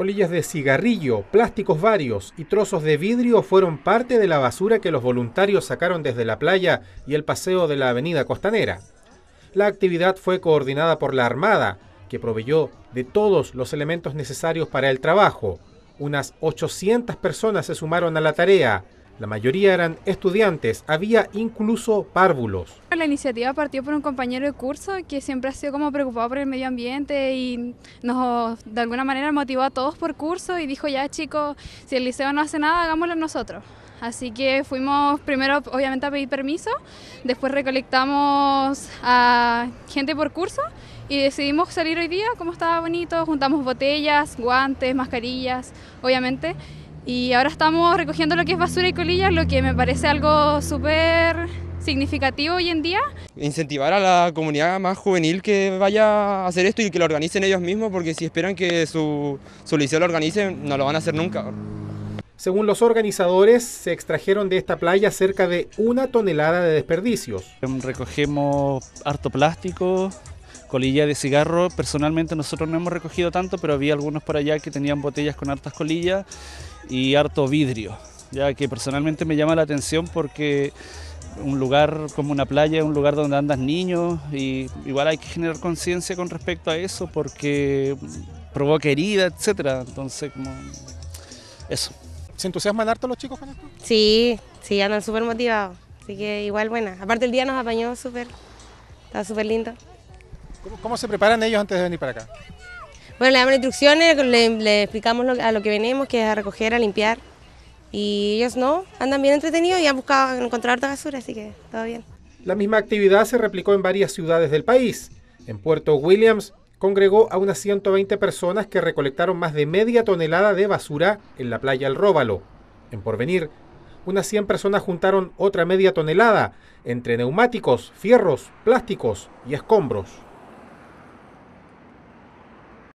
Colillas de cigarrillo, plásticos varios y trozos de vidrio fueron parte de la basura que los voluntarios sacaron desde la playa y el paseo de la avenida costanera. La actividad fue coordinada por la Armada, que proveyó de todos los elementos necesarios para el trabajo. Unas 800 personas se sumaron a la tarea, la mayoría eran estudiantes, había incluso párvulos. La iniciativa partió por un compañero de curso que siempre ha sido como preocupado por el medio ambiente y nos de alguna manera motivó a todos por curso y dijo ya chicos, si el liceo no hace nada, hagámoslo nosotros. Así que fuimos primero obviamente a pedir permiso, después recolectamos a gente por curso y decidimos salir hoy día como estaba bonito, juntamos botellas, guantes, mascarillas, obviamente. Y ahora estamos recogiendo lo que es basura y colillas, lo que me parece algo súper significativo hoy en día. Incentivar a la comunidad más juvenil que vaya a hacer esto y que lo organicen ellos mismos, porque si esperan que su, su liceo lo organicen, no lo van a hacer nunca. Según los organizadores, se extrajeron de esta playa cerca de una tonelada de desperdicios. Recogemos harto plástico, colilla de cigarro, personalmente nosotros no hemos recogido tanto, pero había algunos por allá que tenían botellas con hartas colillas y harto vidrio, ya que personalmente me llama la atención porque un lugar como una playa, un lugar donde andan niños y igual hay que generar conciencia con respecto a eso porque provoca herida, etcétera. Entonces, eso. ¿Se entusiasman harto los chicos con esto? Sí, sí, andan súper motivados. Así que igual buena. Aparte el día nos apañó súper. Está súper lindo. ¿Cómo, se preparan ellos antes de venir para acá? Bueno, le damos instrucciones, le, explicamos a lo que venimos, que es a recoger, a limpiar. Y ellos no, andan bien entretenidos y han buscado encontrar otra basura, así que todo bien. La misma actividad se replicó en varias ciudades del país. En Puerto Williams congregó a unas 120 personas que recolectaron más de media tonelada de basura en la playa El Róbalo. En Porvenir, unas 100 personas juntaron otra media tonelada entre neumáticos, fierros, plásticos y escombros.